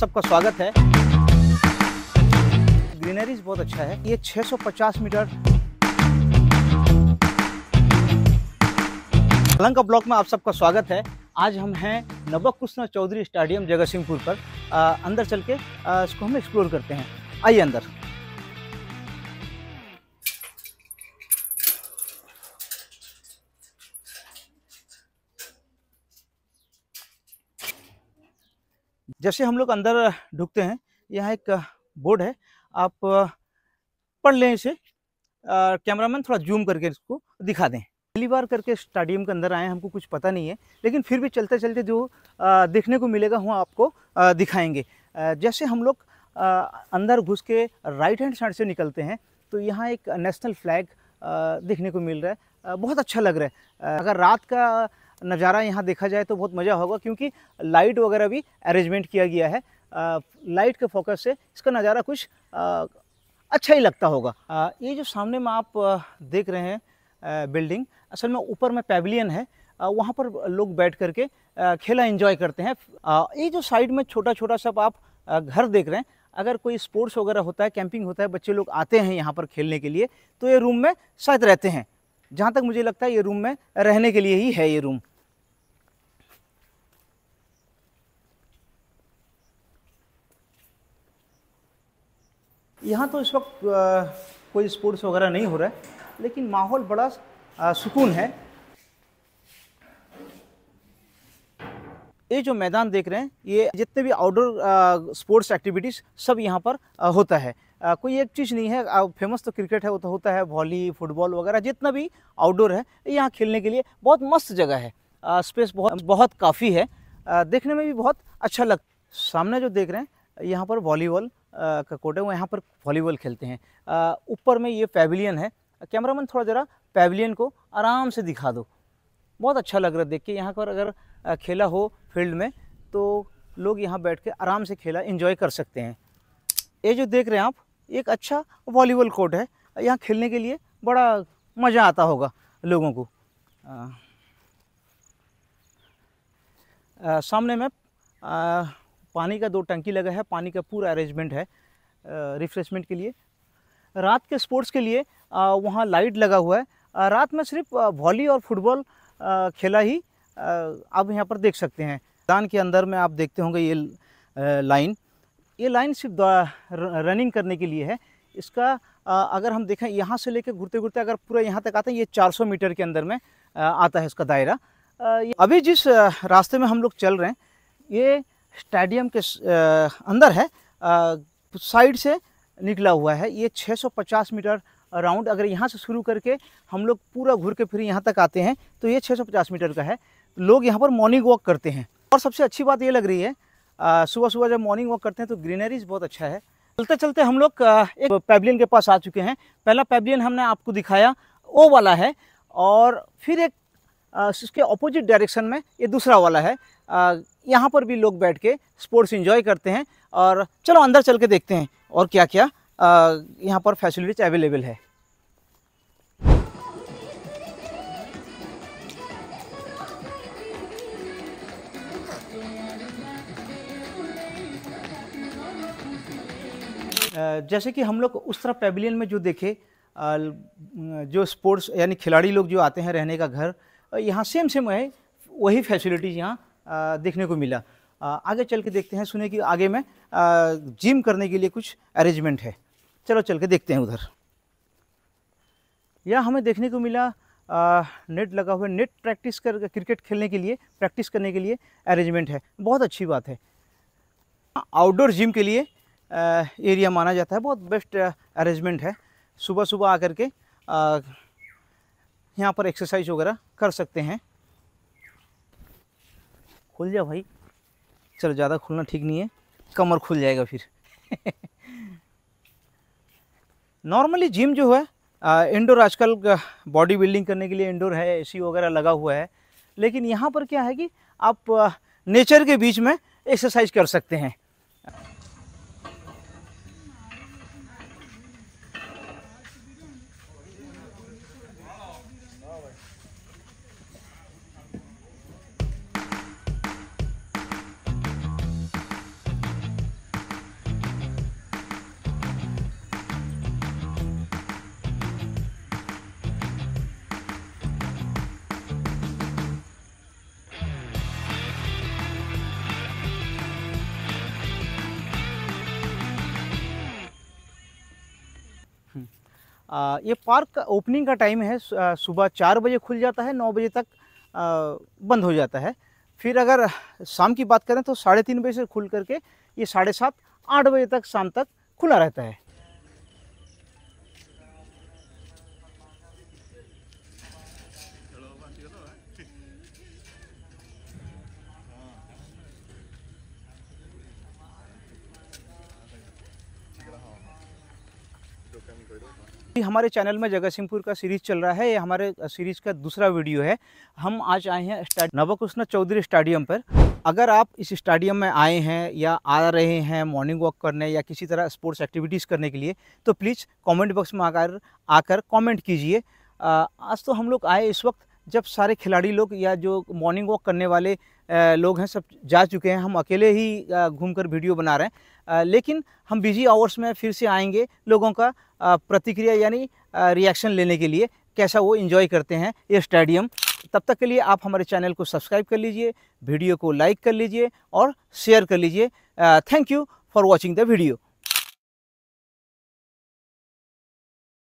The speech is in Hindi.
सबका स्वागत है ग्रीनरीज बहुत अच्छा है ये 650 मीटर कलंका ब्लॉक में आप सबका स्वागत है आज हम हैं नबक कृष्णा चौधरी स्टेडियम जगत सिंहपुर पर आ, अंदर चल के आ, इसको हम एक्सप्लोर करते हैं आइए अंदर जैसे हम लोग अंदर ढुकते हैं यहाँ एक बोर्ड है आप पढ़ लें इसे कैमरामैन थोड़ा जूम करके इसको दिखा दें पहली बार करके स्टेडियम के अंदर आए हमको कुछ पता नहीं है लेकिन फिर भी चलते चलते जो देखने को मिलेगा वहाँ आपको दिखाएंगे जैसे हम लोग अंदर घुस के राइट हैंड साइड से निकलते हैं तो यहाँ एक नेशनल फ्लैग देखने को मिल रहा है बहुत अच्छा लग रहा है अगर रात का नज़ारा यहाँ देखा जाए तो बहुत मज़ा होगा क्योंकि लाइट वगैरह भी अरेंजमेंट किया गया है लाइट के फोकस से इसका नज़ारा कुछ आ, अच्छा ही लगता होगा आ, ये जो सामने में आप देख रहे हैं आ, बिल्डिंग असल में ऊपर में पेविलियन है वहाँ पर लोग बैठ करके खेला इंजॉय करते हैं ये जो साइड में छोटा छोटा सब आप घर देख रहे हैं अगर कोई स्पोर्ट्स वगैरह होता है कैंपिंग होता है बच्चे लोग आते हैं यहाँ पर खेलने के लिए तो ये रूम में शायद रहते हैं जहाँ तक मुझे लगता है ये रूम में रहने के लिए ही है ये रूम यहाँ तो इस वक्त कोई स्पोर्ट्स वगैरह नहीं हो रहा है लेकिन माहौल बड़ा सुकून है ये जो मैदान देख रहे हैं ये जितने भी आउटडोर स्पोर्ट्स एक्टिविटीज़ सब यहाँ पर आ, होता है आ, कोई एक चीज़ नहीं है आ, फेमस तो क्रिकेट है वो तो होता है वॉली फुटबॉल वगैरह जितना भी आउटडोर है यहाँ खेलने के लिए बहुत मस्त जगह है स्पेस बहुत बहुत काफ़ी है देखने में भी बहुत अच्छा लग सामने जो देख रहे हैं यहाँ पर वॉलीबॉल का कोर्ट है वो यहाँ पर वॉलीबॉल खेलते हैं ऊपर में ये पेविलियन है कैमरामैन थोड़ा ज़रा पेविलियन को आराम से दिखा दो बहुत अच्छा लग रहा है देख के यहाँ पर अगर खेला हो फील्ड में तो लोग यहाँ बैठ के आराम से खेला इन्जॉय कर सकते हैं ये जो देख रहे हैं आप एक अच्छा वॉलीबॉल कोर्ट है यहाँ खेलने के लिए बड़ा मज़ा आता होगा लोगों को आ, आ, सामने में आ, पानी का दो टंकी लगा है पानी का पूरा अरेंजमेंट है रिफ्रेशमेंट के लिए रात के स्पोर्ट्स के लिए वहाँ लाइट लगा हुआ है रात में सिर्फ वॉली और फुटबॉल खेला ही आप यहाँ पर देख सकते हैं मैदान के अंदर में आप देखते होंगे ये लाइन ये लाइन सिर्फ रनिंग करने के लिए है इसका अगर हम देखें यहाँ से लेकर घुरते घुरते अगर पूरा यहाँ तक आते हैं ये 400 मीटर के अंदर में आता है इसका दायरा अभी जिस रास्ते में हम लोग चल रहे हैं ये स्टेडियम के अंदर है साइड से निकला हुआ है ये 650 मीटर राउंड अगर यहाँ से शुरू करके हम लोग पूरा घूर के फिर यहाँ तक आते हैं तो ये 650 मीटर का है लोग यहाँ पर मॉर्निंग वॉक करते हैं और सबसे अच्छी बात ये लग रही है सुबह सुबह जब मॉर्निंग वॉक करते हैं तो ग्रीनरीज बहुत अच्छा है चलते चलते हम लोग एक पेबलियन के पास आ चुके हैं पहला पेबलियन हमने आपको दिखाया वो वाला है और फिर एक उसके अपोजिट डायरेक्शन में ये दूसरा वाला है यहाँ पर भी लोग बैठ के स्पोर्ट्स इंजॉय करते हैं और चलो अंदर चल के देखते हैं और क्या क्या यहाँ पर फैसिलिटीज अवेलेबल है जैसे कि हम लोग उस तरफ पेविलियन में जो देखे जो स्पोर्ट्स यानी खिलाड़ी लोग जो आते हैं रहने का घर यहाँ सेम सेम है वही फैसिलिटीज़ यहाँ देखने को मिला आगे चल के देखते हैं सुने कि आगे में जिम करने के लिए कुछ अरेंजमेंट है चलो चल के देखते हैं उधर यह हमें देखने को मिला नेट लगा हुआ नेट प्रैक्टिस कर क्रिकेट खेलने के लिए प्रैक्टिस करने के लिए अरेंजमेंट है बहुत अच्छी बात है आउटडोर जिम के लिए एरिया माना जाता है बहुत बेस्ट अरेंजमेंट है सुबह सुबह आकर के यहाँ पर एक्सरसाइज वगैरह कर सकते हैं खुल जाओ भाई चलो ज़्यादा खुलना ठीक नहीं है कमर खुल जाएगा फिर नॉर्मली जिम जो है इंडोर आजकल बॉडी बिल्डिंग करने के लिए इंडोर है एसी वगैरह लगा हुआ है लेकिन यहाँ पर क्या है कि आप नेचर के बीच में एक्सरसाइज कर सकते हैं ये पार्क ओपनिंग का टाइम है सुबह चार बजे खुल जाता है नौ बजे तक बंद हो जाता है फिर अगर शाम की बात करें तो साढ़े तीन बजे से खुल करके ये साढ़े सात आठ बजे तक शाम तक खुला रहता है हमारे चैनल में जगत सिंहपुर का सीरीज चल रहा है ये हमारे सीरीज का दूसरा वीडियो है हम आज आए हैं नवकृष्ण चौधरी स्टेडियम पर अगर आप इस स्टेडियम में आए हैं या आ रहे हैं मॉर्निंग वॉक करने या किसी तरह स्पोर्ट्स एक्टिविटीज़ करने के लिए तो प्लीज़ कॉमेंट बॉक्स में आकर आकर कॉमेंट कीजिए आज तो हम लोग आए इस वक्त जब सारे खिलाड़ी लोग या जो मॉर्निंग वॉक करने वाले लोग हैं सब जा चुके हैं हम अकेले ही घूमकर वीडियो बना रहे हैं लेकिन हम बिजी आवर्स में फिर से आएंगे लोगों का प्रतिक्रिया यानी रिएक्शन लेने के लिए कैसा वो इन्जॉय करते हैं ये स्टेडियम तब तक के लिए आप हमारे चैनल को सब्सक्राइब कर लीजिए वीडियो को लाइक कर लीजिए और शेयर कर लीजिए thank you for watching the video